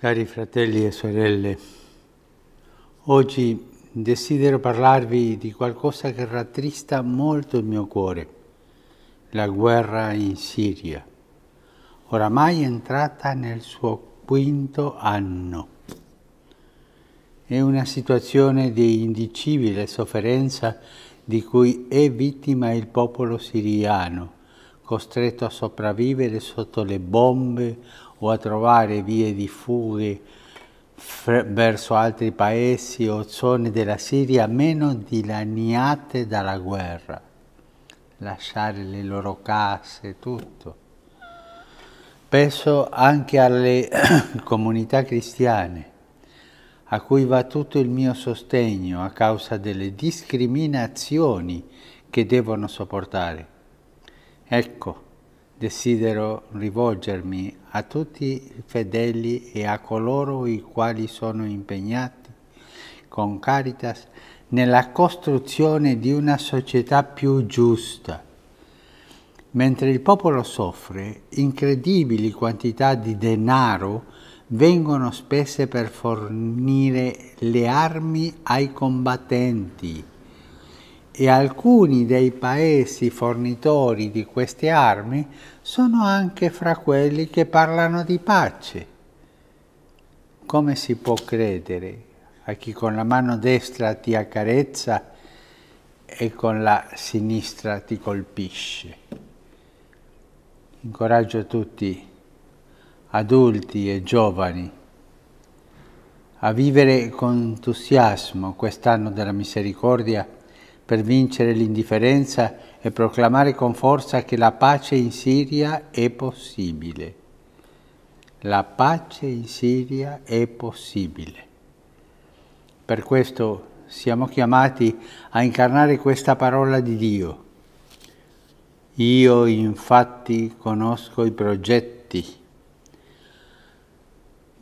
Cari fratelli e sorelle, oggi desidero parlarvi di qualcosa che rattrista molto il mio cuore, la guerra in Siria, oramai entrata nel suo quinto anno. È una situazione di indicibile sofferenza di cui è vittima il popolo siriano, costretto a sopravvivere sotto le bombe o a trovare vie di fughe verso altri paesi o zone della Siria meno dilaniate dalla guerra, lasciare le loro case, e tutto. Penso anche alle comunità cristiane, a cui va tutto il mio sostegno a causa delle discriminazioni che devono sopportare. Ecco, desidero rivolgermi a tutti i fedeli e a coloro i quali sono impegnati con Caritas nella costruzione di una società più giusta. Mentre il popolo soffre, incredibili quantità di denaro vengono spese per fornire le armi ai combattenti e alcuni dei paesi fornitori di queste armi sono anche fra quelli che parlano di pace. Come si può credere a chi con la mano destra ti accarezza e con la sinistra ti colpisce? Incoraggio tutti, adulti e giovani, a vivere con entusiasmo quest'anno della misericordia per vincere l'indifferenza e proclamare con forza che la pace in Siria è possibile. La pace in Siria è possibile. Per questo siamo chiamati a incarnare questa parola di Dio. Io infatti conosco i progetti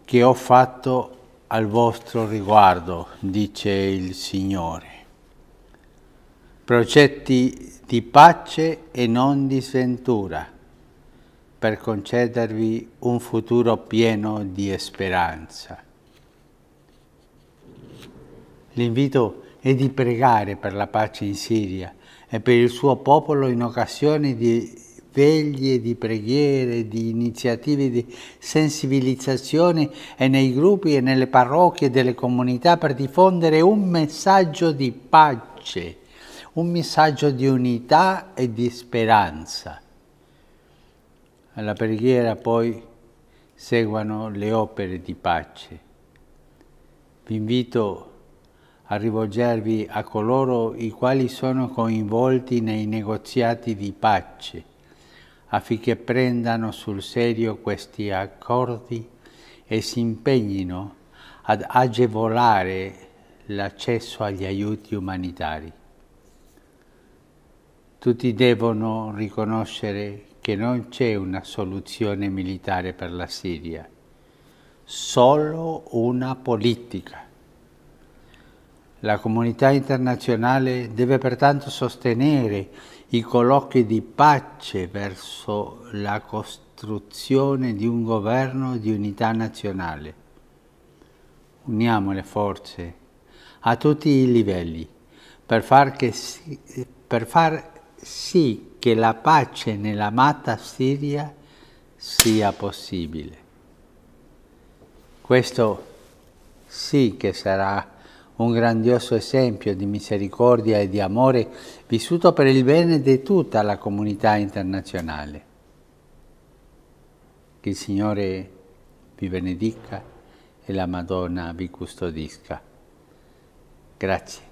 che ho fatto al vostro riguardo, dice il Signore progetti di pace e non di sventura, per concedervi un futuro pieno di speranza. L'invito è di pregare per la pace in Siria e per il suo popolo in occasione di veglie di preghiere, di iniziative di sensibilizzazione e nei gruppi e nelle parrocchie delle comunità per diffondere un messaggio di pace un messaggio di unità e di speranza. Alla preghiera poi seguono le opere di pace. Vi invito a rivolgervi a coloro i quali sono coinvolti nei negoziati di pace, affinché prendano sul serio questi accordi e si impegnino ad agevolare l'accesso agli aiuti umanitari. Tutti devono riconoscere che non c'è una soluzione militare per la Siria, solo una politica. La comunità internazionale deve pertanto sostenere i colloqui di pace verso la costruzione di un governo di unità nazionale. Uniamo le forze a tutti i livelli per far, si, per far sì che la pace nell'amata Siria sia possibile. Questo sì che sarà un grandioso esempio di misericordia e di amore vissuto per il bene di tutta la comunità internazionale. Che il Signore vi benedica e la Madonna vi custodisca. Grazie.